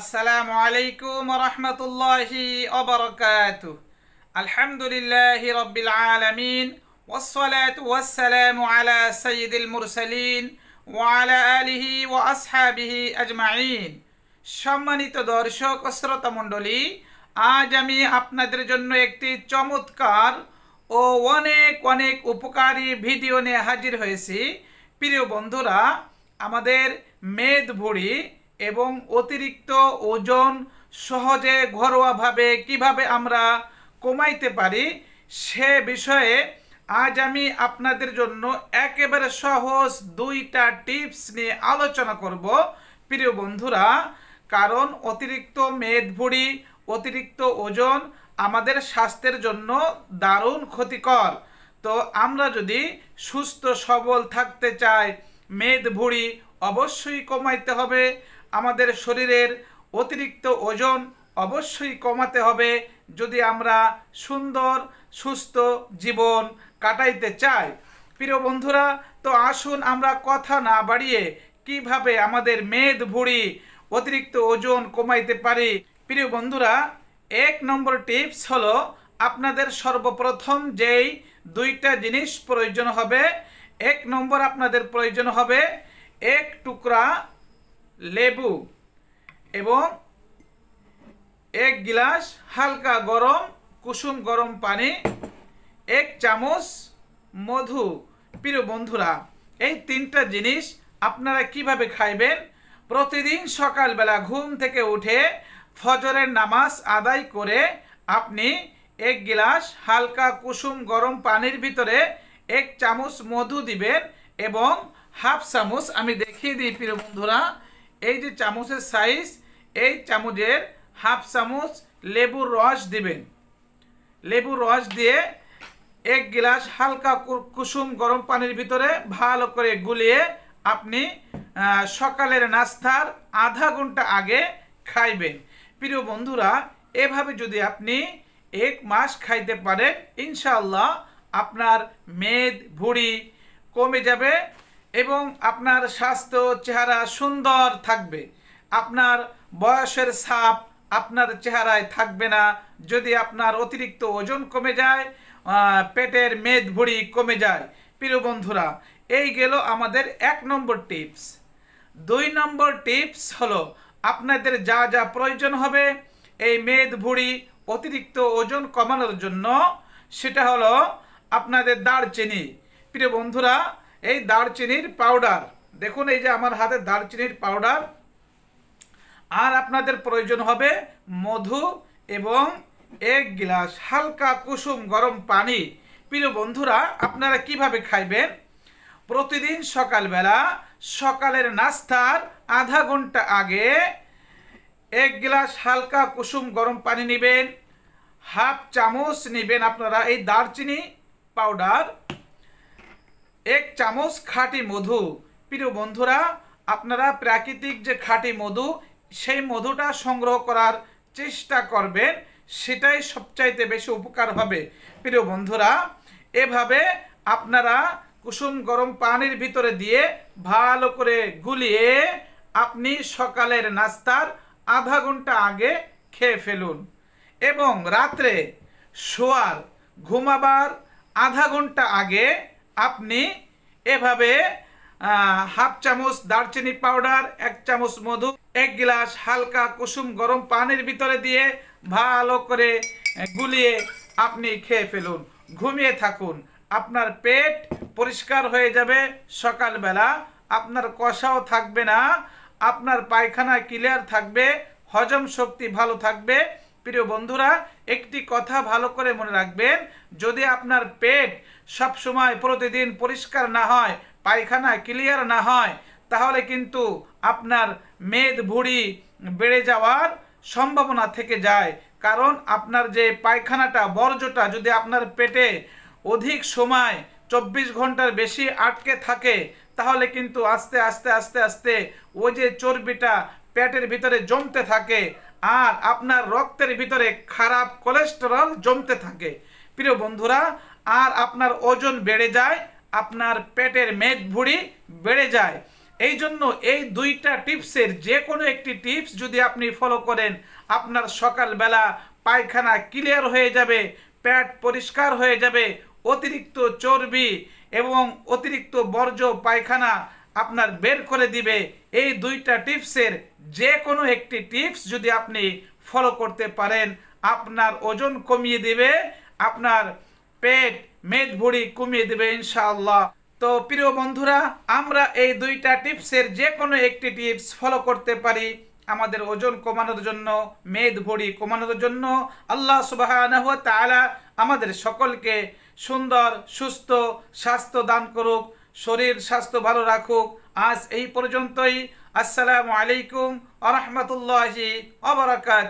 আসসালামু আলাইকুম রহমতুল্লাহি অবরকাত আলহামদুলিল্লাহি রব্বিল আলমিন والصلاة والسلام على سيد المرسلين وعلى آله وأصحابه أجمعين সম্মানিত দর্শক ও শ্রোতা মণ্ডলী আজ আমি আপনাদের জন্য একটি চমৎকার ও অনেক অনেক উপকারী ভিডিও নিয়ে হাজির হয়েছি প্রিয় বন্ধুরা আমাদের মেদ ভুড়ি এবং অতিরিক্ত ওজন সহজে ঘরোয়াভাবে কিভাবে আমরা কমাইতে পারি সে বিষয়ে আজ আমি আপনাদের জন্য একেবারে সহজ দুইটা টিপস নিয়ে আলোচনা করব প্রিয় বন্ধুরা কারণ অতিরিক্ত মেদভুড়ি অতিরিক্ত ওজন আমাদের স্বাস্থ্যের জন্য দারুণ ক্ষতিকর তো আমরা যদি সুস্থ সবল থাকতে চাই মেদভুড়ি অবশ্যই কমাইতে হবে আমাদের শরীরের অতিরিক্ত ওজন অবশ্যই কমাতে হবে যদি আমরা সুন্দর সুস্থ জীবন কাটাইতে চাই প্রিয় বন্ধুরা তো আসুন আমরা কথা না বাড়িয়ে কিভাবে আমাদের মেদ ভুড়ি অতিরিক্ত ওজন কমাইতে পারি প্রিয় বন্ধুরা এক নম্বর টিপস হলো আপনাদের সর্বপ্রথম যেই দুইটা জিনিস প্রয়োজন হবে এক নম্বর আপনাদের প্রয়োজন হবে এক টুকরা লেবু এবং এক গিলাস হালকা গরম কুসুম গরম পানি এক চামচ মধু প্রিয় বন্ধুরা এই তিনটা জিনিস আপনারা কিভাবে খাইবেন প্রতিদিন সকালবেলা ঘুম থেকে উঠে ফজরের নামাজ আদায় করে আপনি এক গিলাস হালকা কুসুম গরম পানির ভিতরে এক চামচ মধু দিবেন এবং হাফ চামচ আমি দেখিয়ে দিই প্রিয় বন্ধুরা এই যে চামচের সাইজ এই চামচের হাফ চামচ লেবুর রস দিবেন লেবুর রস দিয়ে এক গ্লাস হালকা কুসুম গরম পানির ভিতরে ভালো করে গুলিয়ে আপনি সকালের নাস্তার আধা ঘন্টা আগে খাইবেন প্রিয় বন্ধুরা এভাবে যদি আপনি এক মাস খাইতে পারেন ইনশাআল্লাহ আপনার মেদ ভুড়ি কমে যাবে এবং আপনার স্বাস্থ্য চেহারা সুন্দর থাকবে আপনার বয়সের সাপ আপনার চেহারায় থাকবে না যদি আপনার অতিরিক্ত ওজন কমে যায় পেটের মেদ ভুড়ি কমে যায় প্রিয় বন্ধুরা এই গেল আমাদের এক নম্বর টিপস দুই নম্বর টিপস হলো আপনাদের যা যা প্রয়োজন হবে এই মেদ ভুড়ি অতিরিক্ত ওজন কমানোর জন্য সেটা হলো আপনাদের দারচিনি প্রিয় বন্ধুরা এই দারচিনির পাউডার দেখুন এই যে আমার হাতে দারচিনির পাউডার আর আপনাদের প্রয়োজন হবে মধু এবং এক গ্লাস হালকা কুসুম গরম পানি প্রিয় বন্ধুরা আপনারা কিভাবে খাইবেন প্রতিদিন সকালবেলা সকালের নাস্তার আধা ঘন্টা আগে এক গ্লাস হালকা কুসুম গরম পানি নেবেন হাফ চামচ নেবেন আপনারা এই দারচিনি পাউডার এক চামচ খাঁটি মধু প্রিয় বন্ধুরা আপনারা প্রাকৃতিক যে খাঁটি মধু সেই মধুটা সংগ্রহ করার চেষ্টা করবেন সেটাই সবচাইতে বেশি উপকার হবে প্রিয় বন্ধুরা এভাবে আপনারা কুসুম গরম পানির ভিতরে দিয়ে ভালো করে গুলিয়ে আপনি সকালের নাস্তার আধা ঘন্টা আগে খেয়ে ফেলুন এবং রাত্রে শোয়ার ঘুমাবার আধা ঘন্টা আগে আপনি এভাবে হাফ চামচ দারচিনি পাউডার এক চামচ মধু এক গ্লাস হালকা কুসুম গরম পানির ভিতরে দিয়ে ভালো করে গুলিয়ে আপনি খেয়ে ফেলুন ঘুমিয়ে থাকুন আপনার পেট পরিষ্কার হয়ে যাবে সকালবেলা আপনার কষাও থাকবে না আপনার পায়খানা ক্লিয়ার থাকবে হজম শক্তি ভালো থাকবে প্রিয় বন্ধুরা একটি কথা ভালো করে মনে রাখবেন যদি আপনার পেট সবসময় প্রতিদিন পরিষ্কার না হয় পায়খানা ক্লিয়ার না হয় তাহলে কিন্তু আপনার মেদ ভুড়ি বেড়ে যাওয়ার সম্ভাবনা থেকে যায় কারণ আপনার যে পায়খানাটা বর্জ্যটা যদি আপনার পেটে অধিক সময় চব্বিশ ঘন্টার বেশি আটকে থাকে তাহলে কিন্তু আস্তে আস্তে আস্তে আস্তে ওই যে চর্বিটা পেটের ভিতরে জমতে থাকে আর আপনার রক্তের ভিতরে খারাপ কোলেস্টেরল জমতে থাকে প্রিয় বন্ধুরা আর আপনার ওজন বেড়ে যায় আপনার পেটের মেদ ভুড়ি বেড়ে যায় এই জন্য এই দুইটা টিপসের যে কোনো একটি টিপস যদি আপনি ফলো করেন আপনার সকালবেলা পায়খানা ক্লিয়ার হয়ে যাবে পেট পরিষ্কার হয়ে যাবে অতিরিক্ত চর্বি এবং অতিরিক্ত বর্জ্য পায়খানা আপনার বের করে দিবে এই দুইটা টিপসের যে কোনো একটি টিপস যদি আপনি ফলো করতে পারেন আপনার ওজন কমিয়ে দিবে আপনার পেট মেদ ভুড়ি কমিয়ে দেবে ইনশাআল্লাহ তো প্রিয় বন্ধুরা আমরা এই দুইটা টিপসের যে কোনো একটি টিপস ফলো করতে পারি আমাদের ওজন কমানোর জন্য মেদ ভড়ি কমানোর জন্য আল্লাহ সুবাহ আমাদের সকলকে সুন্দর সুস্থ স্বাস্থ্য দান করুক শরীর স্বাস্থ্য ভালো রাখুক আজ এই পর্যন্তই আসসালামু আলাইকুম আ রহমতুল্লাহি